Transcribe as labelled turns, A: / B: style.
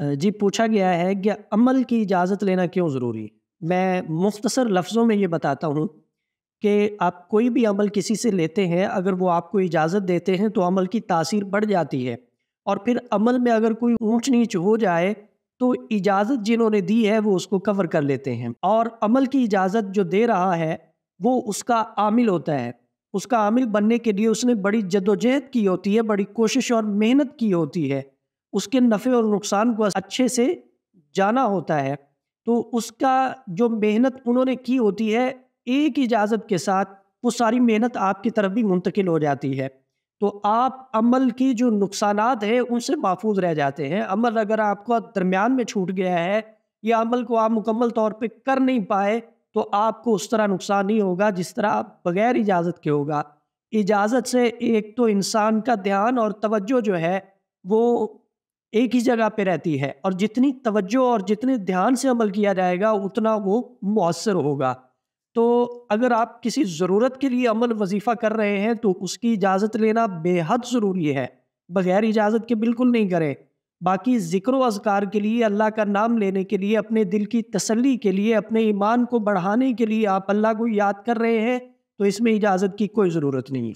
A: जी पूछा गया है कि अमल की इजाज़त लेना क्यों ज़रूरी मैं मुख्तसर लफ्ज़ों में ये बताता हूँ कि आप कोई भी अमल किसी से लेते हैं अगर वो आपको इजाज़त देते हैं तो अमल की तासीर बढ़ जाती है और फिर अमल में अगर कोई ऊँच नीच हो जाए तो इजाज़त जिन्होंने दी है वो उसको कवर कर लेते हैं और अमल की इजाज़त जो दे रहा है वो उसका आमिल होता है उसका आमिल बनने के लिए उसने बड़ी जदोजहद की होती है बड़ी कोशिश और मेहनत की होती है उसके नफ़े और नुकसान को अच्छे से जाना होता है तो उसका जो मेहनत उन्होंने की होती है एक इजाज़त के साथ वो सारी मेहनत आपकी तरफ भी मुंतकिल हो जाती है तो आप अमल की जो नुकसान है उनसे महफूज रह जाते हैं अमल अगर आपका दरमियान में छूट गया है या अमल को आप मुकम्मल तौर पर कर नहीं पाए तो आपको उस तरह नुकसान नहीं होगा जिस तरह आप बग़ैर इजाज़त के होगा इजाज़त से एक तो इंसान का ध्यान और तवज्जो जो है वो एक ही जगह पे रहती है और जितनी तवज्जो और जितने ध्यान से अमल किया जाएगा उतना वो मौसर होगा तो अगर आप किसी ज़रूरत के लिए अमल वजीफ़ा कर रहे हैं तो उसकी इजाज़त लेना बेहद ज़रूरी है बग़ैर इजाज़त के बिल्कुल नहीं करें बाकी ज़िक्र अजकार के लिए अल्लाह का नाम लेने के लिए अपने दिल की तसल्ली के लिए अपने ईमान को बढ़ाने के लिए आप अल्लाह को याद कर रहे हैं तो इसमें इजाज़त की कोई ज़रूरत नहीं